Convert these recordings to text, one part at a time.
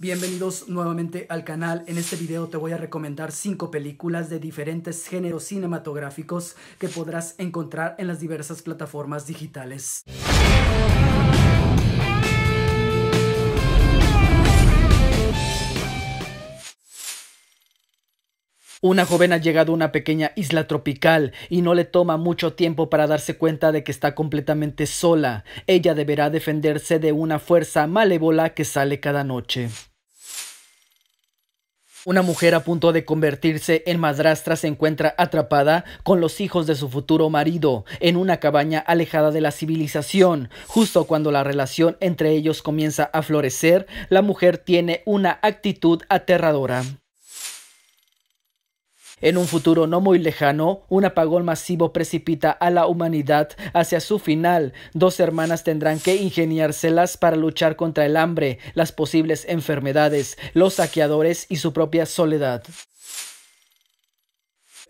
Bienvenidos nuevamente al canal. En este video te voy a recomendar 5 películas de diferentes géneros cinematográficos que podrás encontrar en las diversas plataformas digitales. Una joven ha llegado a una pequeña isla tropical y no le toma mucho tiempo para darse cuenta de que está completamente sola. Ella deberá defenderse de una fuerza malévola que sale cada noche. Una mujer a punto de convertirse en madrastra se encuentra atrapada con los hijos de su futuro marido en una cabaña alejada de la civilización. Justo cuando la relación entre ellos comienza a florecer, la mujer tiene una actitud aterradora. En un futuro no muy lejano, un apagón masivo precipita a la humanidad hacia su final. Dos hermanas tendrán que ingeniárselas para luchar contra el hambre, las posibles enfermedades, los saqueadores y su propia soledad.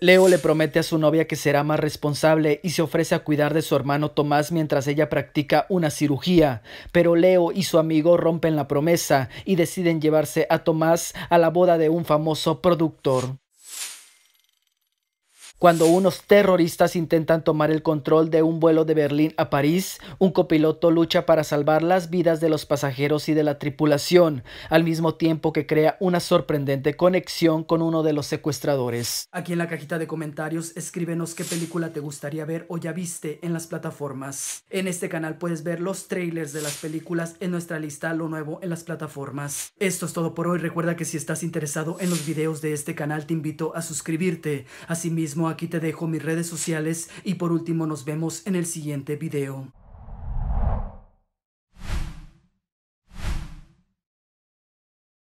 Leo le promete a su novia que será más responsable y se ofrece a cuidar de su hermano Tomás mientras ella practica una cirugía, pero Leo y su amigo rompen la promesa y deciden llevarse a Tomás a la boda de un famoso productor. Cuando unos terroristas intentan tomar el control de un vuelo de Berlín a París, un copiloto lucha para salvar las vidas de los pasajeros y de la tripulación, al mismo tiempo que crea una sorprendente conexión con uno de los secuestradores. Aquí en la cajita de comentarios escríbenos qué película te gustaría ver o ya viste en las plataformas. En este canal puedes ver los trailers de las películas en nuestra lista Lo Nuevo en las plataformas. Esto es todo por hoy. Recuerda que si estás interesado en los videos de este canal te invito a suscribirte. Asimismo, aquí te dejo mis redes sociales y por último nos vemos en el siguiente video.